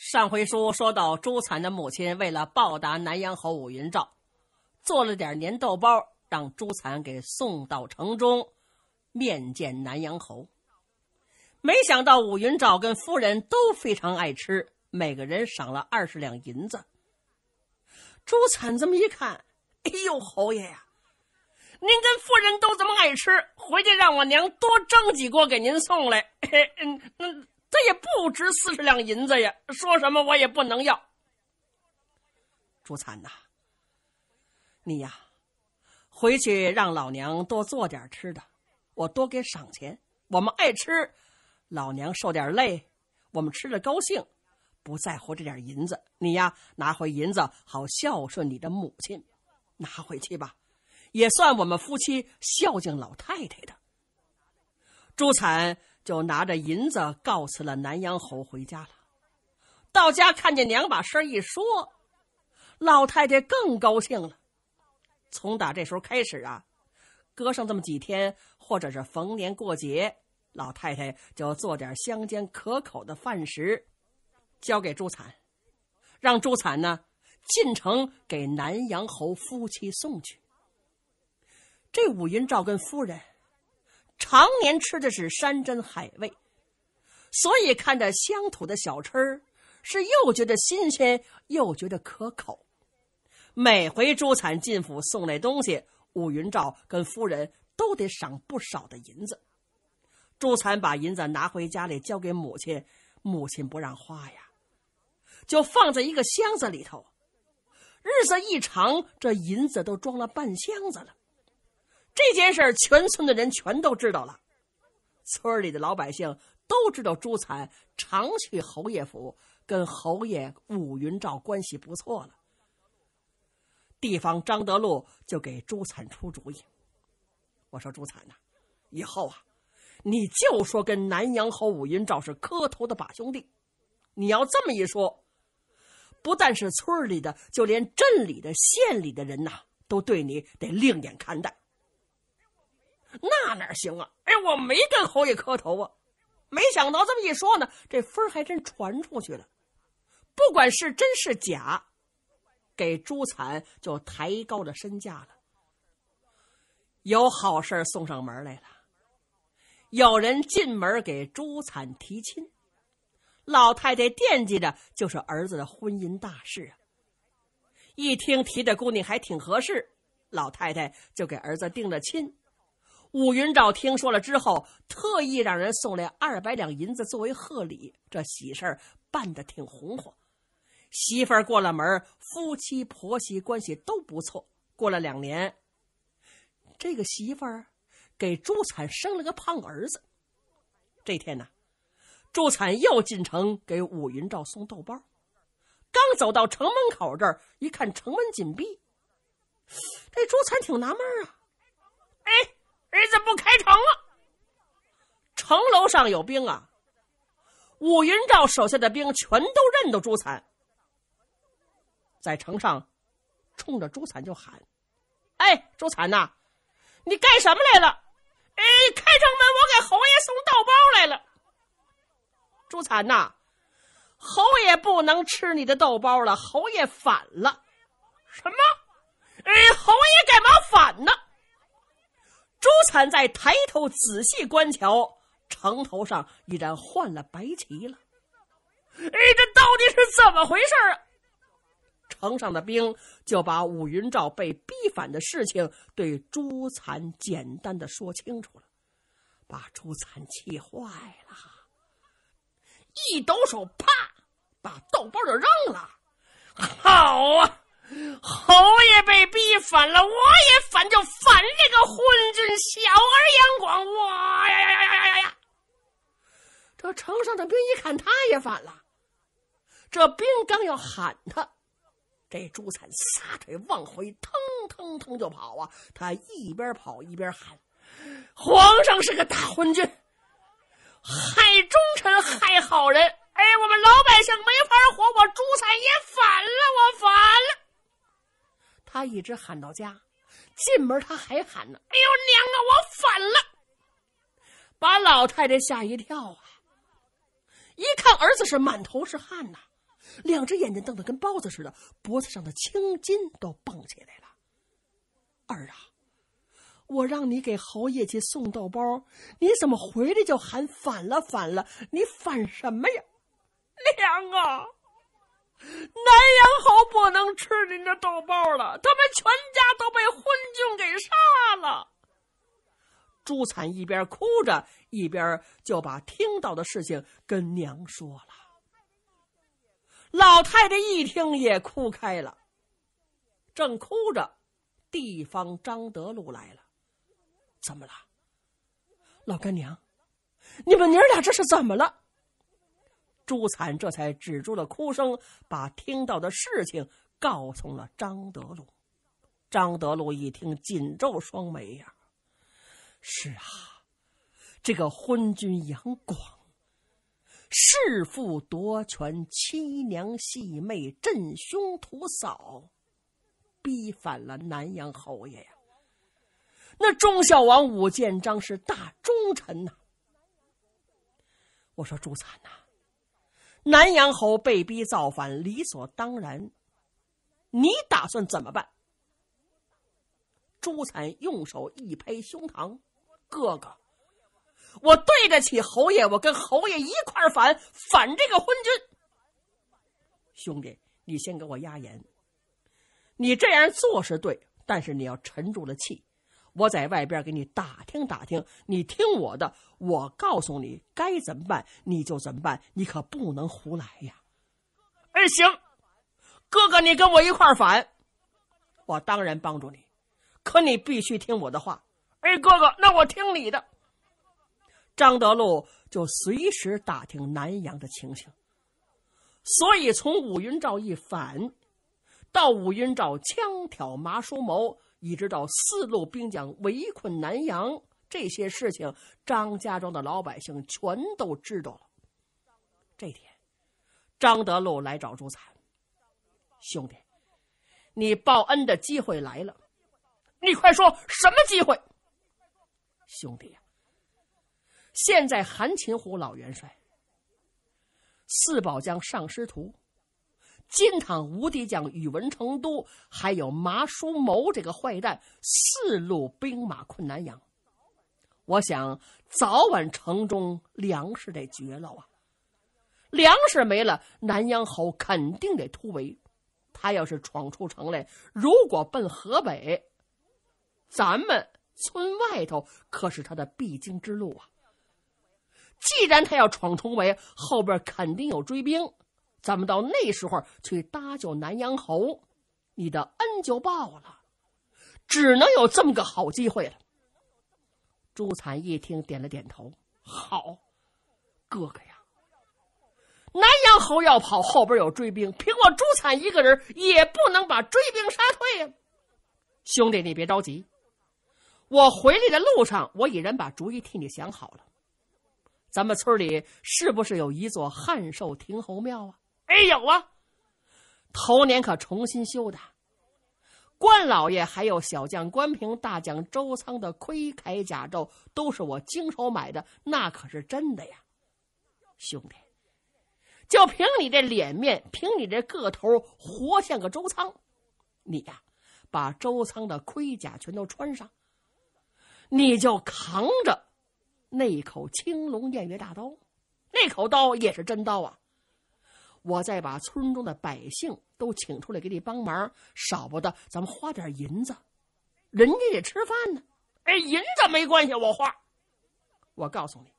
上回书说到，朱惨的母亲为了报答南阳侯武云照，做了点粘豆包，让朱惨给送到城中，面见南阳侯。没想到武云照跟夫人都非常爱吃，每个人赏了二十两银子。朱惨这么一看，哎呦，侯爷呀，您跟夫人都这么爱吃，回去让我娘多蒸几锅给您送来。嗯，那。这也不值四十两银子呀！说什么我也不能要。朱灿呐，你呀，回去让老娘多做点吃的，我多给赏钱。我们爱吃，老娘受点累，我们吃的高兴，不在乎这点银子。你呀，拿回银子好孝顺你的母亲，拿回去吧，也算我们夫妻孝敬老太太的。朱灿。就拿着银子告辞了南阳侯回家了，到家看见娘把事儿一说，老太太更高兴了。从打这时候开始啊，隔上这么几天，或者是逢年过节，老太太就做点乡间可口的饭食，交给朱惨，让朱惨呢进城给南阳侯夫妻送去。这武云照跟夫人。常年吃的是山珍海味，所以看着乡土的小吃是又觉得新鲜又觉得可口。每回朱灿进府送那东西，武云照跟夫人都得赏不少的银子。朱灿把银子拿回家里交给母亲，母亲不让花呀，就放在一个箱子里头。日子一长，这银子都装了半箱子了。这件事儿，全村的人全都知道了。村里的老百姓都知道朱灿常去侯爷府，跟侯爷武云照关系不错了。地方张德禄就给朱灿出主意：“我说朱灿呐，以后啊，你就说跟南阳侯武云照是磕头的把兄弟。你要这么一说，不但是村里的，就连镇里的、县里的人呐，都对你得另眼看待。”那哪行啊！哎，我没跟侯爷磕头啊。没想到这么一说呢，这分还真传出去了。不管是真是假，给朱惨就抬高了身价了。有好事送上门来了，有人进门给朱惨提亲。老太太惦记着就是儿子的婚姻大事啊。一听提的姑娘还挺合适，老太太就给儿子定了亲。武云照听说了之后，特意让人送来二百两银子作为贺礼。这喜事儿办得挺红火，媳妇儿过了门，夫妻婆媳关系都不错。过了两年，这个媳妇儿给朱惨生了个胖儿子。这天呢，朱惨又进城给武云照送豆包，刚走到城门口这儿，一看城门紧闭，这朱惨挺纳闷啊，哎。儿子不开城了，城楼上有兵啊！武云召手下的兵全都认得朱灿，在城上冲着朱灿就喊：“哎，朱灿呐，你干什么来了？”“哎，开城门，我给侯爷送豆包来了。”“朱灿呐，侯爷不能吃你的豆包了，侯爷反了！”“什么？”“哎，侯爷干嘛反呢？”朱灿在抬头仔细观瞧，城头上已然换了白旗了。哎，这到底是怎么回事啊？城上的兵就把武云召被逼反的事情对朱灿简单的说清楚了，把朱灿气坏了，一抖手，啪，把豆包就扔了。好啊！侯爷被逼反了，我也反，就反这个昏君小儿杨广。哇呀呀呀呀呀呀！这城上的兵一看他也反了，这兵刚要喊他，这朱灿撒腿往回腾腾腾就跑啊！他一边跑一边喊：“皇上是个大昏君，害忠臣，害好人，哎，我们老百姓没法活。我朱灿也反了，我反了。”他一直喊到家，进门他还喊呢：“哎呦娘啊，我反了！”把老太太吓一跳啊！一看儿子是满头是汗呐，两只眼睛瞪得跟包子似的，脖子上的青筋都蹦起来了。儿啊，我让你给侯爷去送豆包，你怎么回来就喊反了？反了！你反什么呀，娘啊！南阳侯不能吃您的豆包了，他们全家都被昏君给杀了。朱灿一边哭着，一边就把听到的事情跟娘说了。老太太一听也哭开了，正哭着，地方张德禄来了。怎么了，老干娘？你们娘俩这是怎么了？朱灿这才止住了哭声，把听到的事情告诉了张德禄。张德禄一听，紧皱双眉呀：“是啊，这个昏君杨广，弑父夺权，欺娘戏妹，震兄屠嫂，逼反了南阳侯爷呀。那忠孝王武建章是大忠臣呐。我说朱灿呐。”南阳侯被逼造反，理所当然。你打算怎么办？朱才用手一拍胸膛：“哥哥，我对得起侯爷，我跟侯爷一块反反这个昏君。兄弟，你先给我压严。你这样做是对，但是你要沉住了气。”我在外边给你打听打听，你听我的，我告诉你该怎么办，你就怎么办，你可不能胡来呀！哎，行，哥哥，你跟我一块反，我当然帮助你，可你必须听我的话。哎，哥哥，那我听你的。张德禄就随时打听南阳的情形，所以从伍云照一反到伍云照枪挑麻叔谋。一直到四路兵将围困南阳，这些事情张家庄的老百姓全都知道了。这天，张德禄来找朱彩，兄弟，你报恩的机会来了，你快说什么机会？兄弟呀，现在韩擒虎老元帅，四宝将上师徒。金汤无敌将宇文成都，还有麻叔谋这个坏蛋，四路兵马困南阳。我想，早晚城中粮食得绝了啊！粮食没了，南阳侯肯定得突围。他要是闯出城来，如果奔河北，咱们村外头可是他的必经之路啊！既然他要闯重围，后边肯定有追兵。咱们到那时候去搭救南阳侯，你的恩就报了。只能有这么个好机会了。朱灿一听，点了点头：“好，哥哥呀，南阳侯要跑，后边有追兵，凭我朱灿一个人也不能把追兵杀退呀。兄弟，你别着急，我回来的路上，我已然把主意替你想好了。咱们村里是不是有一座汉寿亭侯庙啊？”哎，有啊！头年可重新修的。关老爷还有小将关平、大将周仓的盔铠甲胄，都是我经手买的，那可是真的呀。兄弟，就凭你这脸面，凭你这个头，活像个周仓。你呀，把周仓的盔甲全都穿上，你就扛着那口青龙偃月大刀，那口刀也是真刀啊。我再把村中的百姓都请出来给你帮忙，少不得咱们花点银子，人家也吃饭呢。哎，银子没关系，我花。我告诉你，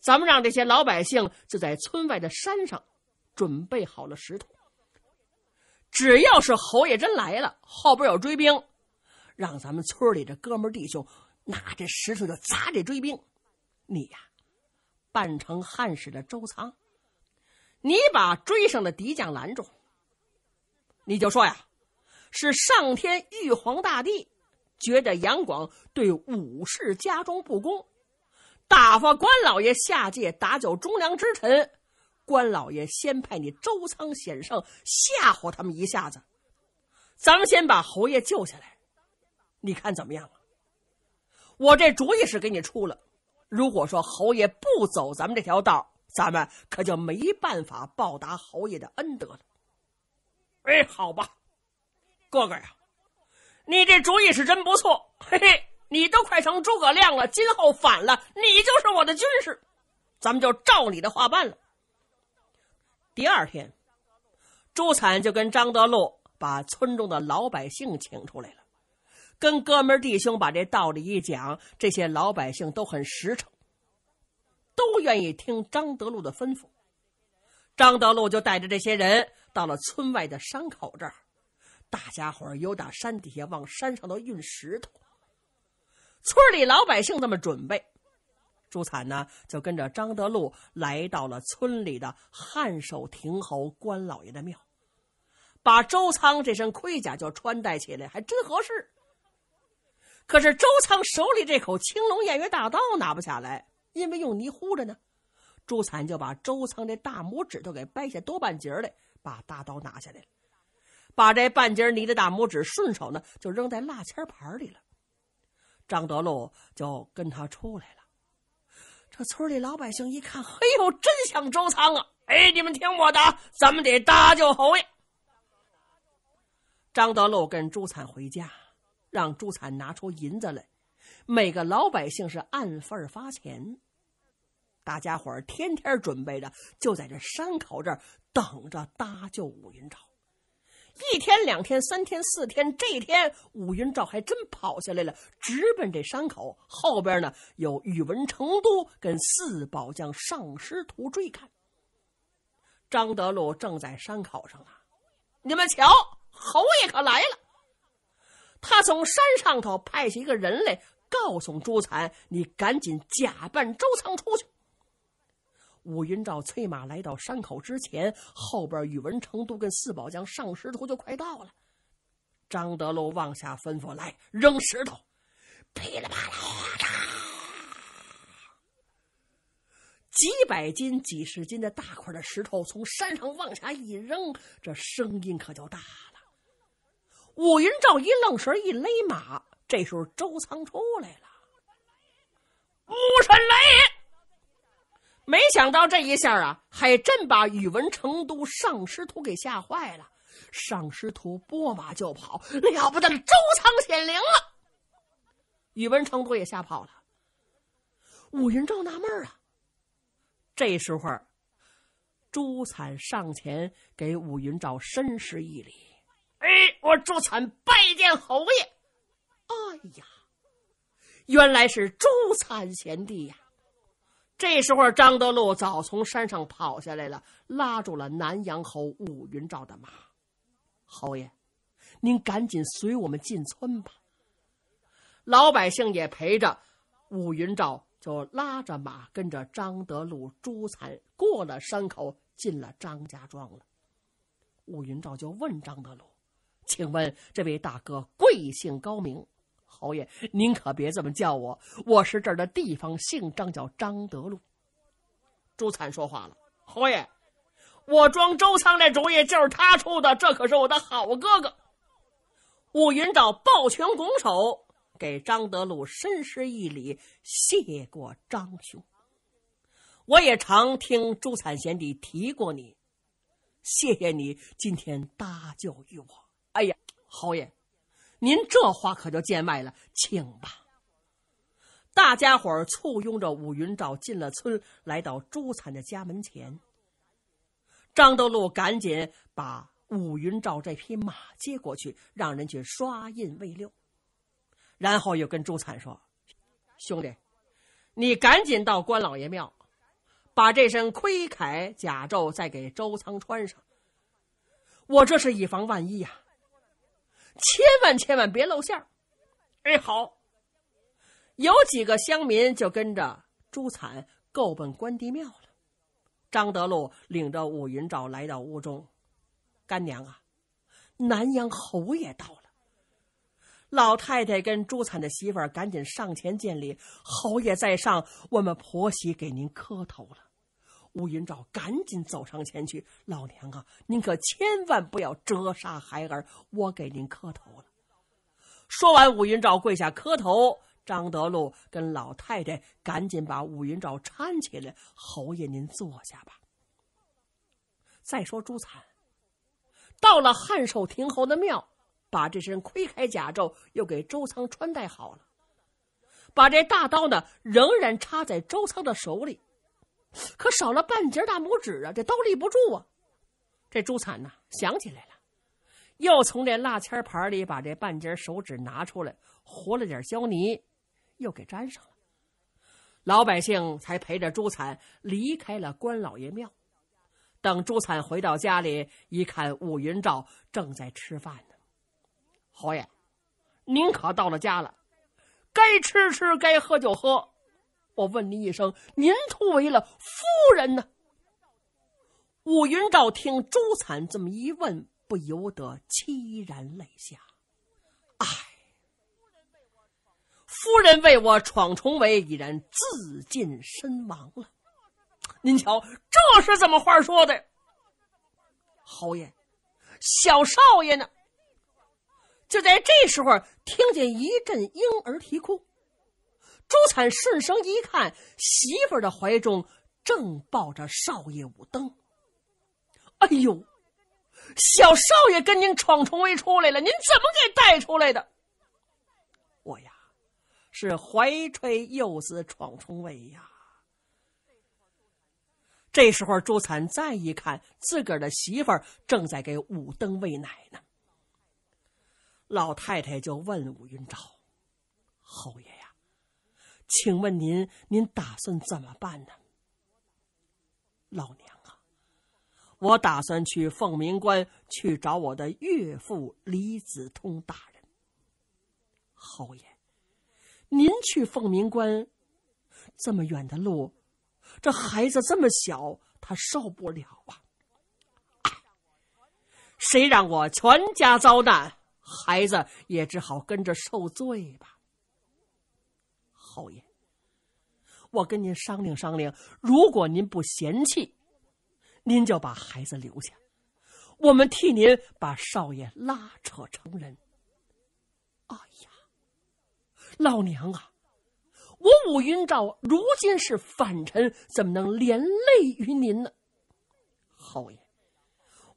咱们让这些老百姓就在村外的山上准备好了石头。只要是侯爷真来了，后边有追兵，让咱们村里的哥们弟兄拿着石头就砸这追兵。你呀，扮成汉使的周仓。你把追上的敌将拦住，你就说呀，是上天玉皇大帝觉得杨广对武士家中不公，打发关老爷下界打搅忠良之臣。关老爷先派你周仓显圣吓唬他们一下子，咱们先把侯爷救下来，你看怎么样？我这主意是给你出了。如果说侯爷不走咱们这条道。咱们可就没办法报答侯爷的恩德了。哎，好吧，哥哥呀，你这主意是真不错。嘿嘿，你都快成诸葛亮了，今后反了，你就是我的军师，咱们就照你的话办了。第二天，朱惨就跟张德禄把村中的老百姓请出来了，跟哥们弟兄把这道理一讲，这些老百姓都很实诚。都愿意听张德禄的吩咐，张德禄就带着这些人到了村外的山口这儿，大家伙儿又打山底下往山上头运石头。村里老百姓这么准备，朱惨呢就跟着张德禄来到了村里的汉寿亭侯关老爷的庙，把周仓这身盔甲就穿戴起来，还真合适。可是周仓手里这口青龙偃月大刀拿不下来。因为用泥糊着呢，朱灿就把周仓这大拇指头给掰下多半截来，把大刀拿下来了，把这半截泥的大拇指顺手呢就扔在辣签盘里了。张德禄就跟他出来了。这村里老百姓一看，嘿呦，真像周仓啊！哎，你们听我的，咱们得搭救侯爷。张德禄跟朱灿回家，让朱灿拿出银子来，每个老百姓是按份发钱。大家伙儿天天准备着，就在这山口这儿等着搭救武云照。一天、两天、三天、四天，这天武云照还真跑下来了，直奔这山口。后边呢，有宇文成都跟四宝将上师徒追赶。张德禄正在山口上呢，你们瞧，侯爷可来了。他从山上头派下一个人来，告诉朱残：“你赶紧假扮周仓出去。”武云召催马来到山口之前，后边宇文成都跟四宝将上石头就快到了。张德禄往下吩咐来扔石头，噼里啪啦，哗啦，几百斤、几十斤的大块的石头从山上往下一扔，这声音可就大了。武云召一愣神，一勒马，这时候周仓出来了，武神来也。没想到这一下啊，还真把宇文成都上师徒给吓坏了。上师徒拨马就跑了，不得，周仓显灵了。宇文成都也吓跑了。武云召纳闷啊，这时候，朱灿上前给武云召深施一礼：“哎，我朱灿拜见侯爷。”哎呀，原来是朱灿贤弟呀。这时候，张德禄早从山上跑下来了，拉住了南阳侯武云召的马。侯爷，您赶紧随我们进村吧。老百姓也陪着武云召，就拉着马跟着张德禄、朱灿过了山口，进了张家庄了。武云召就问张德禄：“请问这位大哥贵姓高名？”侯爷，您可别这么叫我，我是这儿的地方，姓张，叫张德禄。朱灿说话了：“侯爷，我装周仓这主意就是他出的，这可是我的好哥哥。”武云道抱拳拱手，给张德禄深施一礼，谢过张兄。我也常听朱灿贤弟提过你，谢谢你今天搭救于我。哎呀，侯爷。您这话可就见外了，请吧。大家伙儿簇拥着武云照进了村，来到朱灿的家门前。张德禄赶紧把武云照这匹马接过去，让人去刷印未六，然后又跟朱灿说：“兄弟，你赶紧到关老爷庙，把这身盔铠甲胄再给周仓穿上。我这是以防万一呀。”千万千万别露馅哎，好。有几个乡民就跟着朱惨够奔关帝庙了。张德禄领着武云照来到屋中，干娘啊，南阳侯爷到了。老太太跟朱惨的媳妇儿赶紧上前见礼。侯爷在上，我们婆媳给您磕头了。武云照赶紧走上前去：“老娘啊，您可千万不要折杀孩儿，我给您磕头了。”说完，武云照跪下磕头。张德禄跟老太太赶紧把武云照搀起来：“侯爷，您坐下吧。”再说朱惨，到了汉寿亭侯的庙，把这身盔铠甲胄又给周仓穿戴好了，把这大刀呢仍然插在周仓的手里。可少了半截大拇指啊，这刀立不住啊！这朱惨呐，想起来了，又从这蜡签盘里把这半截手指拿出来，和了点胶泥，又给粘上了。老百姓才陪着朱惨离开了关老爷庙。等朱惨回到家里，一看武云照正在吃饭呢。侯爷，您可到了家了，该吃吃，该喝就喝。我问您一声，您突围了，夫人呢？武云召听朱惨这么一问，不由得凄然泪下。唉，夫人为我闯重围，已然自尽身亡了。您瞧，这是怎么话说的？侯爷，小少爷呢？就在这时候，听见一阵婴儿啼哭。朱灿顺声一看，媳妇儿的怀中正抱着少爷武登。哎呦，小少爷跟您闯重围出来了，您怎么给带出来的？我呀，是怀揣幼子闯重围呀。这时候，朱灿再一看，自个儿的媳妇儿正在给武登喂奶呢。老太太就问武云昭：“侯爷。”请问您，您打算怎么办呢？老娘啊，我打算去凤鸣关去找我的岳父李子通大人。侯爷，您去凤鸣关，这么远的路，这孩子这么小，他受不了啊！谁让我全家遭难，孩子也只好跟着受罪吧。侯爷，我跟您商量商量，如果您不嫌弃，您就把孩子留下，我们替您把少爷拉扯成人。哎呀，老娘啊，我武云照如今是反臣，怎么能连累于您呢？侯爷，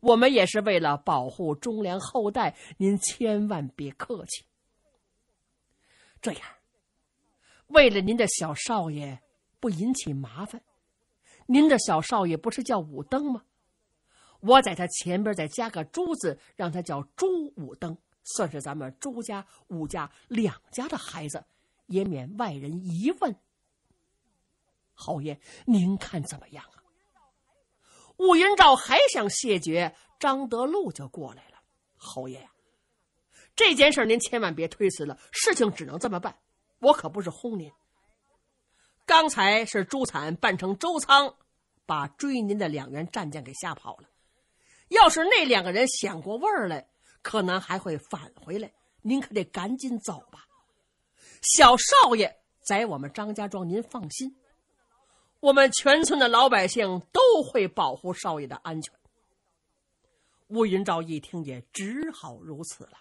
我们也是为了保护忠良后代，您千万别客气。这样。为了您的小少爷不引起麻烦，您的小少爷不是叫武登吗？我在他前边再加个朱字，让他叫朱武登，算是咱们朱家、武家两家的孩子，也免外人疑问。侯爷，您看怎么样啊？武云照还想谢绝，张德禄就过来了。侯爷，这件事您千万别推辞了，事情只能这么办。我可不是哄您，刚才是朱惨扮成周仓，把追您的两员战将给吓跑了。要是那两个人想过味儿来，可能还会返回来。您可得赶紧走吧。小少爷在我们张家庄，您放心，我们全村的老百姓都会保护少爷的安全。乌云照一听，也只好如此了。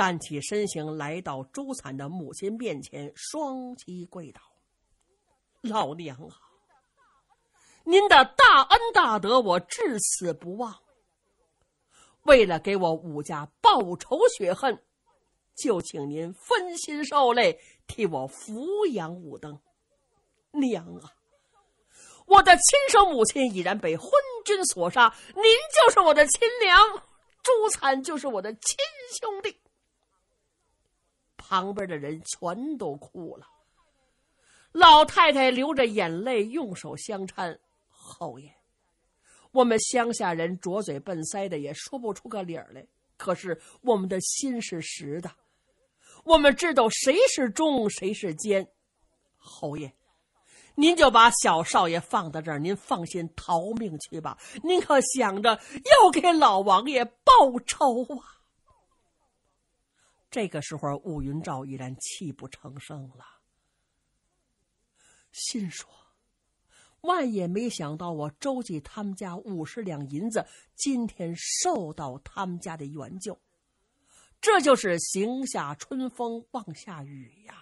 站起身形，来到朱惨的母亲面前，双膝跪倒：“老娘啊，您的大恩大德，我至死不忘。为了给我武家报仇雪恨，就请您分心受累，替我抚养武登。娘啊，我的亲生母亲已然被昏君所杀，您就是我的亲娘，朱惨就是我的亲兄弟。”旁边的人全都哭了，老太太流着眼泪，用手相搀。侯爷，我们乡下人拙嘴笨腮的，也说不出个理儿来。可是我们的心是实的，我们知道谁是忠，谁是奸。侯爷，您就把小少爷放在这儿，您放心逃命去吧。您可想着要给老王爷报仇啊！这个时候，乌云照已然泣不成声了，心说：“万也没想到，我周济他们家五十两银子，今天受到他们家的援救，这就是行下春风望下雨呀。”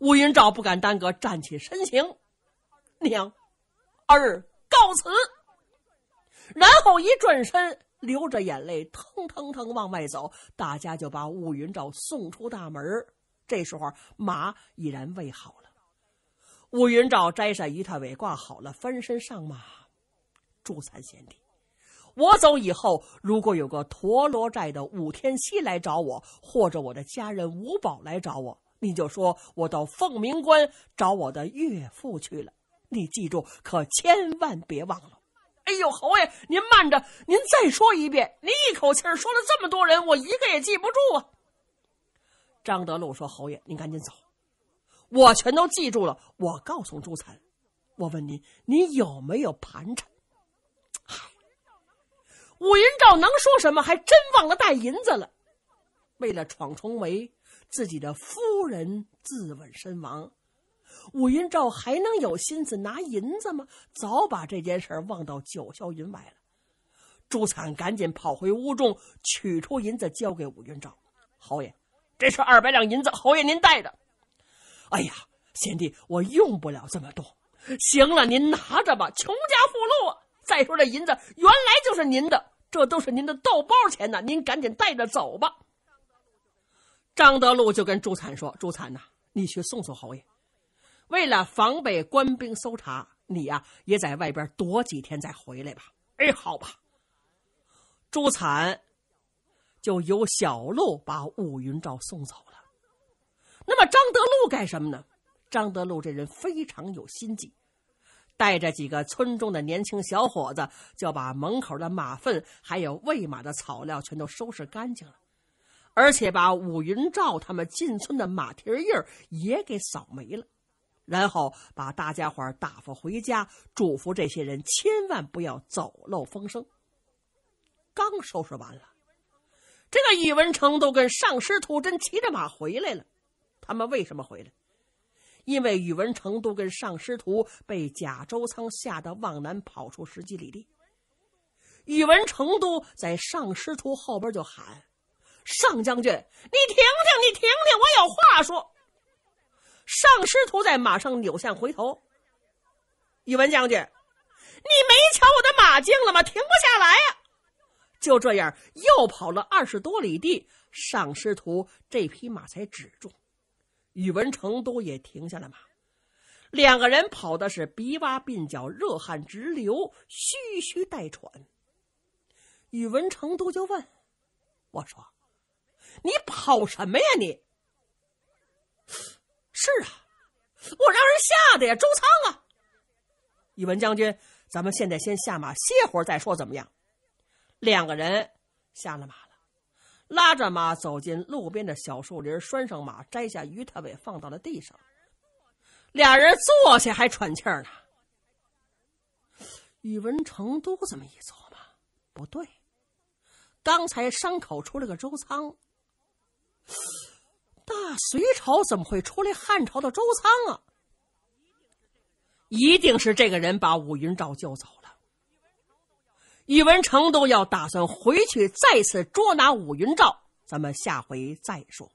乌云照不敢耽搁，站起身行：“娘，儿告辞。”然后一转身。流着眼泪，腾腾腾往外走，大家就把武云照送出大门。这时候马已然喂好了，武云照摘下鱼太尾挂好了，翻身上马。朱三贤弟，我走以后，如果有个陀螺寨的武天锡来找我，或者我的家人吴宝来找我，你就说我到凤鸣关找我的岳父去了。你记住，可千万别忘了。哎呦，侯爷，您慢着，您再说一遍，您一口气说了这么多人，我一个也记不住啊。张德禄说：“侯爷，您赶紧走，我全都记住了。我告诉朱岑，我问您，您有没有盘缠？”嗨，武云照能说什么？还真忘了带银子了。为了闯重围，自己的夫人自刎身亡。武云召还能有心思拿银子吗？早把这件事忘到九霄云外了。朱灿赶紧跑回屋中，取出银子交给武云召：“侯爷，这是二百两银子，侯爷您带着。”“哎呀，贤弟，我用不了这么多。行了，您拿着吧，穷家富路啊。再说这银子原来就是您的，这都是您的豆包钱呢，您赶紧带着走吧。”张德禄就跟朱灿说：“朱灿呐，你去送送侯爷。”为了防备官兵搜查，你呀也在外边躲几天再回来吧。哎，好吧。朱灿就由小路把武云照送走了。那么张德禄干什么呢？张德禄这人非常有心计，带着几个村中的年轻小伙子，就把门口的马粪还有喂马的草料全都收拾干净了，而且把武云照他们进村的马蹄印儿也给扫没了。然后把大家伙打发回家，嘱咐这些人千万不要走漏风声。刚收拾完了，这个宇文成都跟上师徒真骑着马回来了。他们为什么回来？因为宇文成都跟上师徒被贾周仓吓得往南跑出十几里地。宇文成都在上师徒后边就喊：“上将军，你停停，你停停，我有话说。”上师徒在马上扭向回头，宇文将军，你没瞧我的马径了吗？停不下来呀！就这样又跑了二十多里地，上师徒这匹马才止住，宇文成都也停下了马。两个人跑的是鼻洼鬓角，热汗直流，嘘嘘带喘。宇文成都就问：“我说，你跑什么呀？你？”是啊，我让人吓的呀，周仓啊！宇文将军，咱们现在先下马歇会儿再说，怎么样？两个人下了马了，拉着马走进路边的小树林，拴上马，摘下鱼他尾放到了地上。俩人坐下还喘气儿呢。宇文成都这么一琢磨，不对，刚才伤口出了个周仓。大隋朝怎么会出来汉朝的周仓啊？一定是这个人把武云召救走了。宇文成都要打算回去再次捉拿武云召，咱们下回再说。